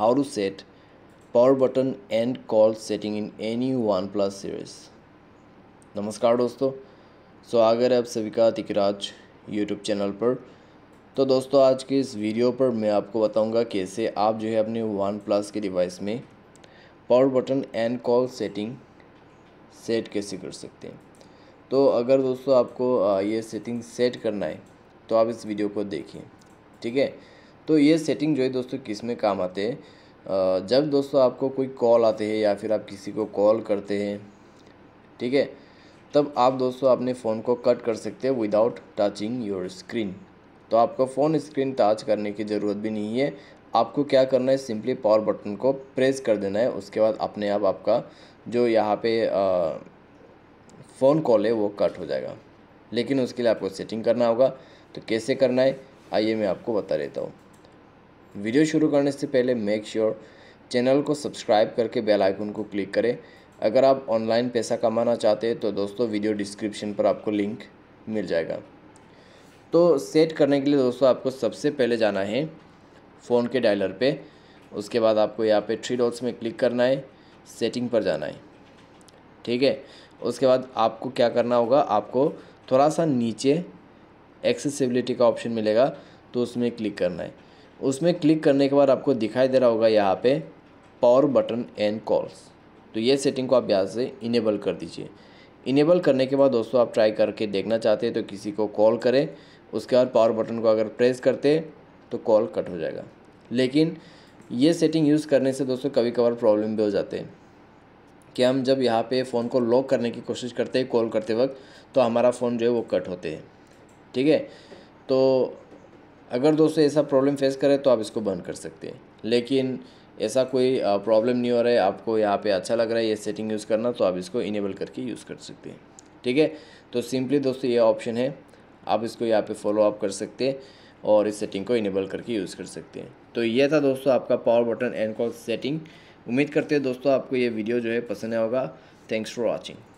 how to set power button and call setting in any OnePlus series नमस्कार दोस्तों स्वागत है आप सभी का तिकराज यूट्यूब चैनल पर तो दोस्तों आज के इस वीडियो पर मैं आपको बताऊंगा कैसे आप जो है अपने वन प्लस के डिवाइस में power button and call setting set कैसे कर सकते हैं तो अगर दोस्तों आपको ये सेटिंग सेट करना है तो आप इस वीडियो को देखिए ठीक है तो ये सेटिंग जो है दोस्तों किस में काम आते हैं जब दोस्तों आपको कोई कॉल आते हैं या फिर आप किसी को कॉल करते हैं ठीक है तब आप दोस्तों अपने फ़ोन को कट कर सकते हैं विदाउट टचिंग योर स्क्रीन तो आपको फ़ोन स्क्रीन टच करने की ज़रूरत भी नहीं है आपको क्या करना है सिंपली पावर बटन को प्रेस कर देना है उसके बाद अपने आप आपका जो यहाँ पे फ़ोन कॉल है वो कट हो जाएगा लेकिन उसके लिए आपको सेटिंग करना होगा तो कैसे करना है आइए मैं आपको बता देता हूँ वीडियो शुरू करने से पहले मेक श्योर sure चैनल को सब्सक्राइब करके बेल आइकन को क्लिक करें अगर आप ऑनलाइन पैसा कमाना चाहते हैं तो दोस्तों वीडियो डिस्क्रिप्शन पर आपको लिंक मिल जाएगा तो सेट करने के लिए दोस्तों आपको सबसे पहले जाना है फ़ोन के डायलर पे उसके बाद आपको यहाँ पे थ्री डॉट्स में क्लिक करना है सेटिंग पर जाना है ठीक है उसके बाद आपको क्या करना होगा आपको थोड़ा सा नीचे एक्सेसिबिलिटी का ऑप्शन मिलेगा तो उसमें क्लिक करना है उसमें क्लिक करने के बाद आपको दिखाई दे रहा होगा यहाँ पे पावर बटन एंड कॉल्स तो ये सेटिंग को आप यहाँ से इनेबल कर दीजिए इनेबल करने के बाद दोस्तों आप ट्राई करके देखना चाहते हैं तो किसी को कॉल करें उसके बाद पावर बटन को अगर प्रेस करते तो कॉल कट हो जाएगा लेकिन ये सेटिंग यूज़ करने से दोस्तों कभी कभार प्रॉब्लम भी हो जाते हैं कि हम जब यहाँ पे फ़ोन को लॉक करने की कोशिश करते हैं कॉल करते वक्त तो हमारा फ़ोन जो है वो कट होते हैं ठीक है तो अगर दोस्तों ऐसा प्रॉब्लम फेस करें तो आप इसको बंद कर सकते हैं लेकिन ऐसा कोई प्रॉब्लम नहीं हो रहा है आपको यहाँ पे अच्छा लग रहा है ये सेटिंग यूज़ करना तो आप इसको इनेबल करके यूज़ कर सकते हैं ठीक है तो सिंपली दोस्तों ये ऑप्शन है आप इसको यहाँ पे फॉलो अप कर सकते हैं और इस सेटिंग को इनेबल करके यूज़ कर सकते हैं तो ये था दोस्तों आपका power button and call setting उम्मीद करते हैं दोस्तों आपको ये वीडियो जो है पसंद आया होगा थैंक्स फॉर वॉचिंग